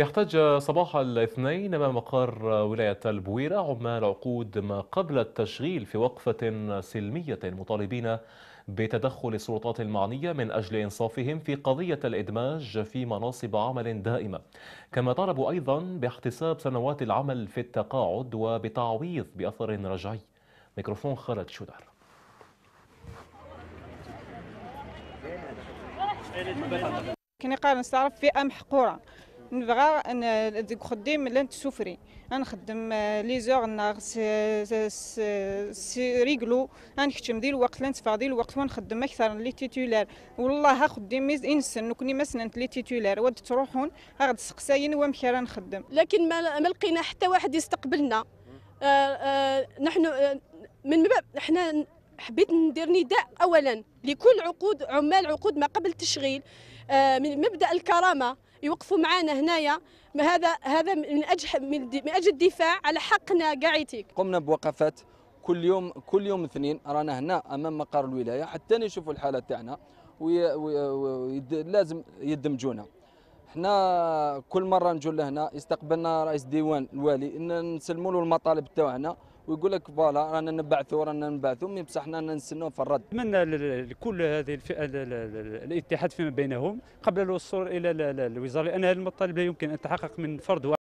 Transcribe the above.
يحتج صباح الاثنين أمام مقر ولاية البويرة عمال عقود ما قبل التشغيل في وقفة سلمية مطالبين بتدخل السلطات المعنية من أجل إنصافهم في قضية الإدماج في مناصب عمل دائمة كما طالبوا أيضا باحتساب سنوات العمل في التقاعد وبتعويض بأثر رجعي ميكروفون خالد شودر كنقال نستعرف في أم نبغى ديك خدام لا تسوفري نخدم آه، لي زور النهار سي ريغلو نخدم ديال الوقت لا نتفاضي ديال الوقت ونخدم اكثر لي تيتولار والله خدامي انسن نكوني ما سننت لي تيتولار ود تروحون غاد سقساين وامشي راه نخدم لكن ما لقينا حتى واحد يستقبلنا آآ آآ آه، آه، نحن من باب حنا حبيت ندير نداء اولا لكل عقود عمال عقود ما قبل التشغيل آه، من مبدا الكرامه يوقفوا معنا هنايا هذا هذا من اجل من اجل الدفاع على حقنا قاعدتك قمنا بوقفات كل يوم كل يوم اثنين رانا هنا امام مقر الولايه حتى نشوفوا الحاله تاعنا ولازم يدمجونا احنا كل مره نجوا لهنا يستقبلنا رئيس ديوان الوالي نسلموا له المطالب تاعنا ويقول لك فوالا رانا نبعثوا رانا نبعثوا مي بصح حنا نستناو في الرد. نتمنى لكل هذه الفئه الاتحاد فيما بينهم قبل الوصول الى الوزاره لان هذا المطالب لا يمكن ان تحقق من فرد واحد.